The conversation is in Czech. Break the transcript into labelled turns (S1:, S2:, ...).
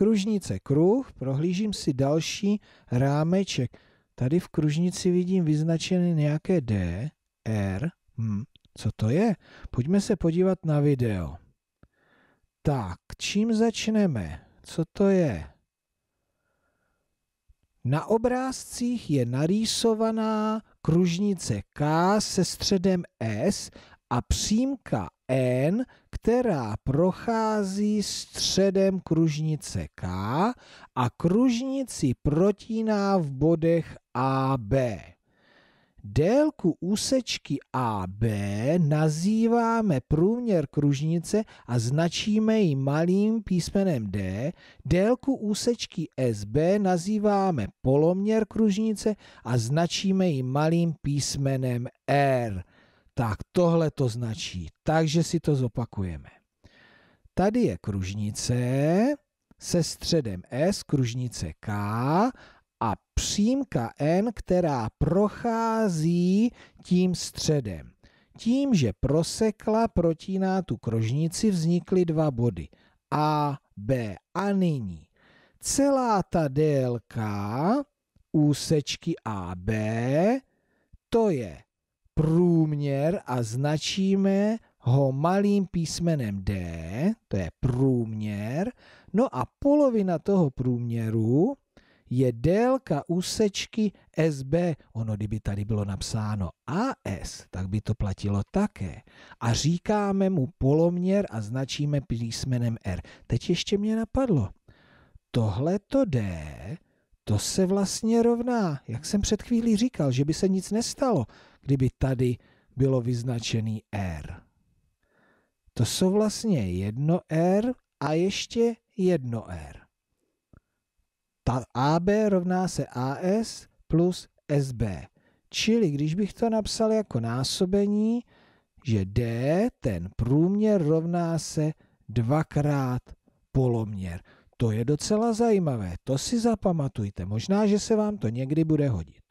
S1: Kružnice kruh, prohlížím si další rámeček. Tady v kružnici vidím vyznačeny nějaké D, R, hm, co to je? Pojďme se podívat na video. Tak, čím začneme? Co to je? Na obrázcích je narýsovaná kružnice K se středem S a přímka N, která prochází středem kružnice K a kružnici protíná v bodech AB. Délku úsečky AB nazýváme průměr kružnice a značíme ji malým písmenem D. Délku úsečky SB nazýváme poloměr kružnice a značíme ji malým písmenem R. Tak tohle to značí, takže si to zopakujeme. Tady je kružnice se středem S, kružnice K a přímka N, která prochází tím středem. Tím, že prosekla, protíná tu kružnici, vznikly dva body A, B. A nyní celá ta délka úsečky AB, to je průměr a značíme ho malým písmenem D, to je průměr, no a polovina toho průměru je délka úsečky SB. Ono, kdyby tady bylo napsáno AS, tak by to platilo také. A říkáme mu poloměr a značíme písmenem R. Teď ještě mě napadlo. tohle to D, to se vlastně rovná, jak jsem před chvílí říkal, že by se nic nestalo kdyby tady bylo vyznačený R. To jsou vlastně jedno R a ještě jedno R. Ta AB rovná se AS plus SB. Čili když bych to napsal jako násobení, že D, ten průměr, rovná se dvakrát poloměr. To je docela zajímavé, to si zapamatujte. Možná, že se vám to někdy bude hodit.